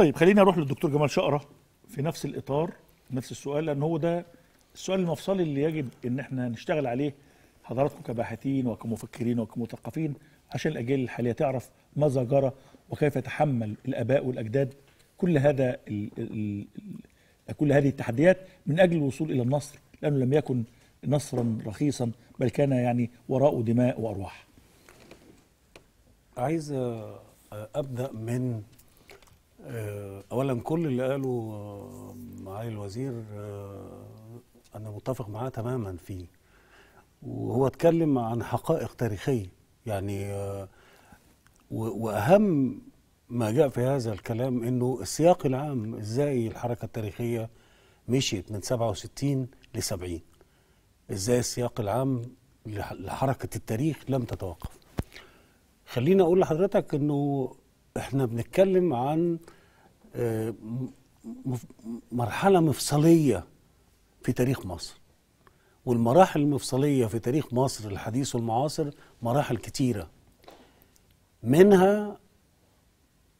طيب خليني اروح للدكتور جمال شقره في نفس الاطار نفس السؤال لان هو ده السؤال المفصلي اللي يجب ان احنا نشتغل عليه حضراتكم كباحثين وكمفكرين وكمثقفين عشان الاجيال الحاليه تعرف ماذا جرى وكيف تحمل الاباء والاجداد كل هذا الـ الـ الـ كل هذه التحديات من اجل الوصول الى النصر لانه لم يكن نصرا رخيصا بل كان يعني وراءه دماء وارواح. عايز ابدا من آه، اولا كل اللي قاله آه، معالي الوزير آه، انا متفق معاه تماما فيه وهو اتكلم عن حقائق تاريخيه يعني واهم ما جاء في هذا الكلام انه السياق العام ازاي الحركه التاريخيه مشيت من 67 ل 70 ازاي السياق العام لحركه التاريخ لم تتوقف خليني اقول لحضرتك انه احنا بنتكلم عن آه، مرحلة مفصلية في تاريخ مصر والمراحل المفصلية في تاريخ مصر الحديث والمعاصر مراحل كتيرة منها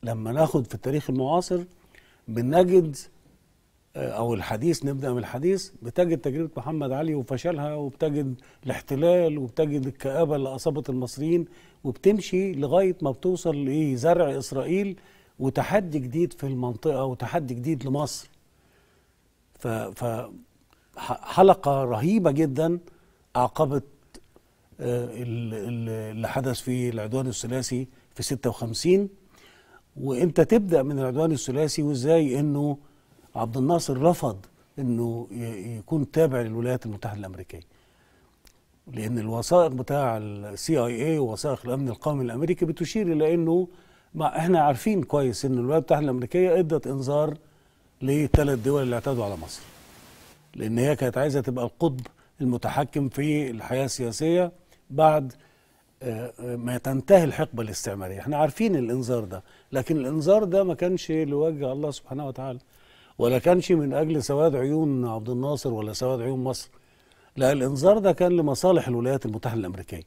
لما ناخد في التاريخ المعاصر بنجد او الحديث نبدا من الحديث بتجد تجربه محمد علي وفشلها وبتجد الاحتلال وبتجد الكابه اللي اصابت المصريين وبتمشي لغايه ما بتوصل لزرع اسرائيل وتحدي جديد في المنطقه وتحدي جديد لمصر ف, ف حلقه رهيبه جدا اعقبت آه، اللي حدث في العدوان الثلاثي في 56 وامتى تبدا من العدوان الثلاثي وازاي انه عبد الناصر رفض انه يكون تابع للولايات المتحده الامريكيه لان الوثائق بتاع السي اي اي ووثائق الامن القومي الامريكي بتشير الى انه ما احنا عارفين كويس ان الولايات المتحده الامريكيه ادت انذار لثلاث دول اللي اعتدوا على مصر لان هي كانت عايزه تبقى القطب المتحكم في الحياه السياسيه بعد آه، ما تنتهي الحقبه الاستعماريه احنا عارفين الانذار ده لكن الانذار ده ما كانش لوجه الله سبحانه وتعالى ولا كانش من اجل سواد عيون عبد الناصر ولا سواد عيون مصر لا الانذار ده كان لمصالح الولايات المتحده الامريكيه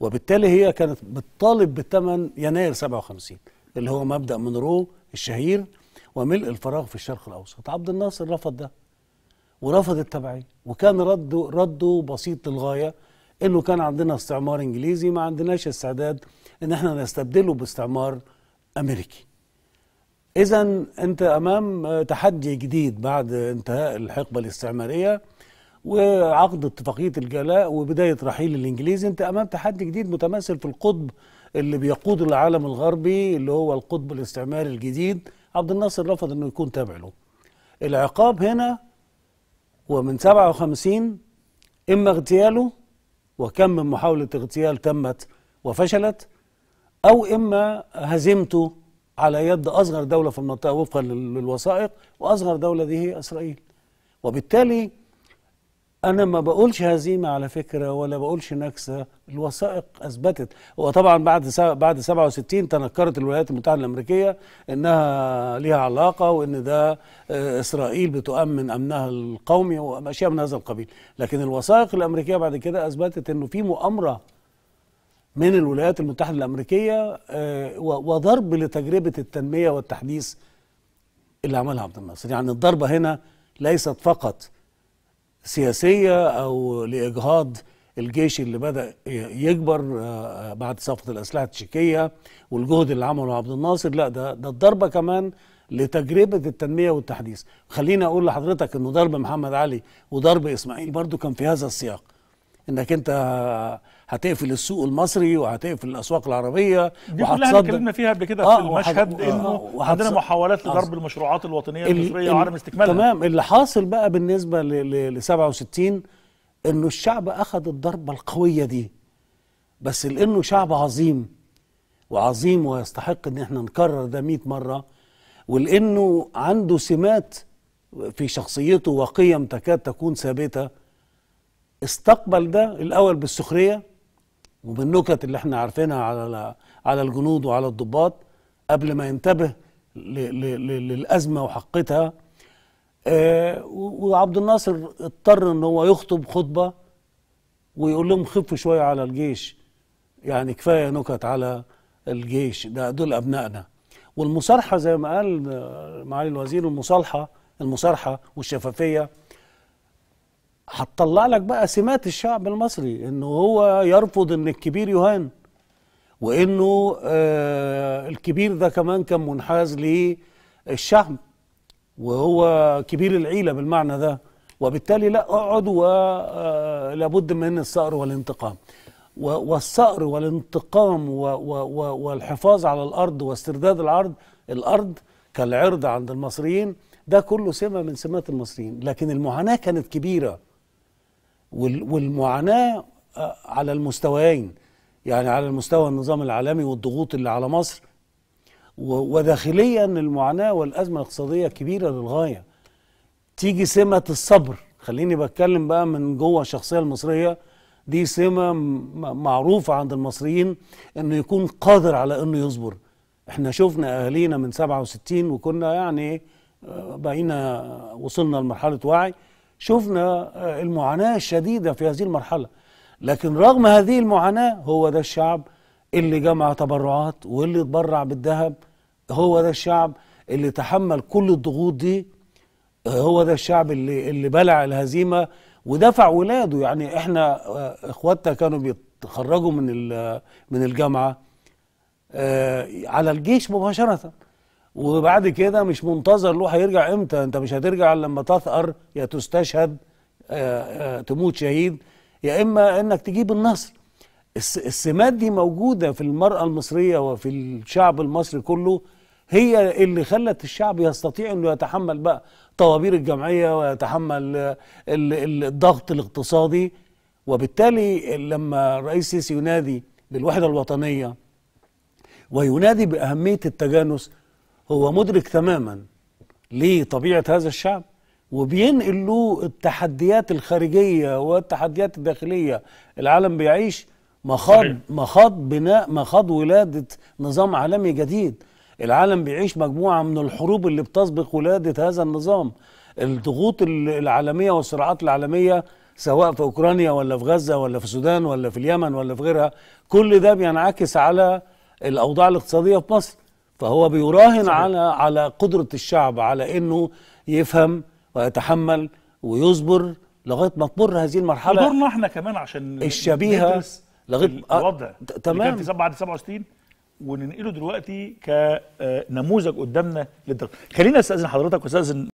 وبالتالي هي كانت بتطالب بثمن يناير 57 اللي هو مبدا منرو الشهير وملء الفراغ في الشرق الاوسط عبد الناصر رفض ده ورفض التبعيه وكان رده رده بسيط للغايه انه كان عندنا استعمار انجليزي ما عندناش استعداد ان احنا نستبدله باستعمار امريكي إذا أنت أمام تحدي جديد بعد انتهاء الحقبة الاستعمارية وعقد اتفاقية الجلاء وبداية رحيل الإنجليز أنت أمام تحدي جديد متمثل في القطب اللي بيقود العالم الغربي اللي هو القطب الاستعماري الجديد عبد الناصر رفض أنه يكون تابع له العقاب هنا ومن 57 إما اغتياله وكم من محاولة اغتيال تمت وفشلت أو إما هزيمته على يد أصغر دولة في المنطقة وفقا للوثائق وأصغر دولة دي هي إسرائيل وبالتالي أنا ما بقولش هزيمة على فكرة ولا بقولش نكسة الوثائق أثبتت وطبعا بعد بعد 67 تنكرت الولايات المتحدة الأمريكية إنها ليها علاقة وإن ده آه، إسرائيل بتؤمن أمنها القومي وأشياء من هذا القبيل لكن الوثائق الأمريكية بعد كده أثبتت إنه في مؤامرة من الولايات المتحدة الأمريكية آه، وضرب لتجربة التنمية والتحديث اللي عملها عبد الناصر يعني الضربة هنا ليست فقط سياسية أو لإجهاض الجيش اللي بدأ يكبر آه، بعد صفقة الأسلحة التشيكية والجهد اللي عمله عبد الناصر لا ده ده الضربة كمان لتجربة التنمية والتحديث خليني أقول لحضرتك أنه ضرب محمد علي وضرب إسماعيل برضو كان في هذا السياق أنك أنت هتقفل السوق المصري وهتقفل الاسواق العربيه دي كلها اتكلمنا فيها قبل كده آه في المشهد آه انه آه عندنا محاولات لضرب المشروعات الوطنيه المصريه وعدم استكمالها تمام اللي حاصل بقى بالنسبه ل 67 انه الشعب اخذ الضربه القويه دي بس لانه شعب عظيم وعظيم ويستحق ان احنا نكرر ده 100 مره ولانه عنده سمات في شخصيته وقيم تكاد تكون ثابته استقبل ده الاول بالسخريه وبالنكت اللي احنا عارفينها على على الجنود وعلى الضباط قبل ما ينتبه للازمه وحقتها آه، وعبد الناصر اضطر ان هو يخطب خطبه ويقول لهم خفوا شويه على الجيش يعني كفايه نكت على الجيش ده دول ابنائنا والمصارحه زي ما قال معالي الوزير المصالحه المصارحه والشفافيه هتطلع لك بقى سمات الشعب المصري انه هو يرفض ان الكبير يهان وانه آه الكبير ده كمان كان منحاز للشعب وهو كبير العيله بالمعنى ده وبالتالي لا اقعد ولابد آه، من الثأر والانتقام والثأر والانتقام والحفاظ على الارض واسترداد العرض الارض كالعرض عند المصريين ده كله سمه من سمات المصريين لكن المعاناه كانت كبيره والمعاناه آه، على المستويين يعني على المستوى النظام العالمي والضغوط اللي على مصر وداخليا المعاناه والازمه الاقتصاديه كبيره للغايه تيجي سمه الصبر خليني بتكلم بقى من جوه الشخصيه المصريه دي سمه معروفه عند المصريين انه يكون قادر على انه يصبر احنا شفنا اهالينا من 67 وكنا يعني آه، بقينا وصلنا لمرحله وعي شفنا آه، المعاناة الشديدة في هذه المرحلة لكن رغم هذه المعاناة هو ده الشعب اللي جمع تبرعات واللي تبرع بالذهب هو ده الشعب اللي تحمل كل الضغوط دي آه، هو ده الشعب اللي اللي بلع الهزيمة ودفع ولاده يعني احنا آه، اخواتنا كانوا بيتخرجوا من من الجامعة على الجيش مباشرة وبعد كده مش منتظر له هيرجع امتى انت مش هترجع لما تثأر يا تستشهد آه، آه، تموت شهيد يا اما انك تجيب النصر السمات دي موجودة في المرأة المصرية وفي الشعب المصري كله هي اللي خلت الشعب يستطيع انه يتحمل بقى طوابير الجمعية ويتحمل آه، الضغط الاقتصادي وبالتالي لما الرئيس السيسي ينادي بالوحدة الوطنية وينادي بأهمية التجانس هو مدرك تماما لطبيعة هذا الشعب وبينقل له التحديات الخارجية والتحديات الداخلية العالم بيعيش مخاض مخاض بناء مخاض ولادة نظام عالمي جديد العالم بيعيش مجموعة من الحروب اللي بتسبق ولادة هذا النظام الضغوط العالمية والصراعات العالمية سواء في أوكرانيا ولا في غزة ولا في السودان ولا في اليمن ولا في غيرها كل ده بينعكس على الأوضاع الاقتصادية في مصر فهو بيراهن صحيح. على على قدره الشعب على انه يفهم ويتحمل ويصبر لغايه ما تمر هذه المرحله ودورنا احنا كمان عشان الشبيهه لغايه آه، الوضع آه تمام كان بعد 67 وننقله دلوقتي كنموذج آه، قدامنا للدرجه خلينا استاذن حضرتك واستاذن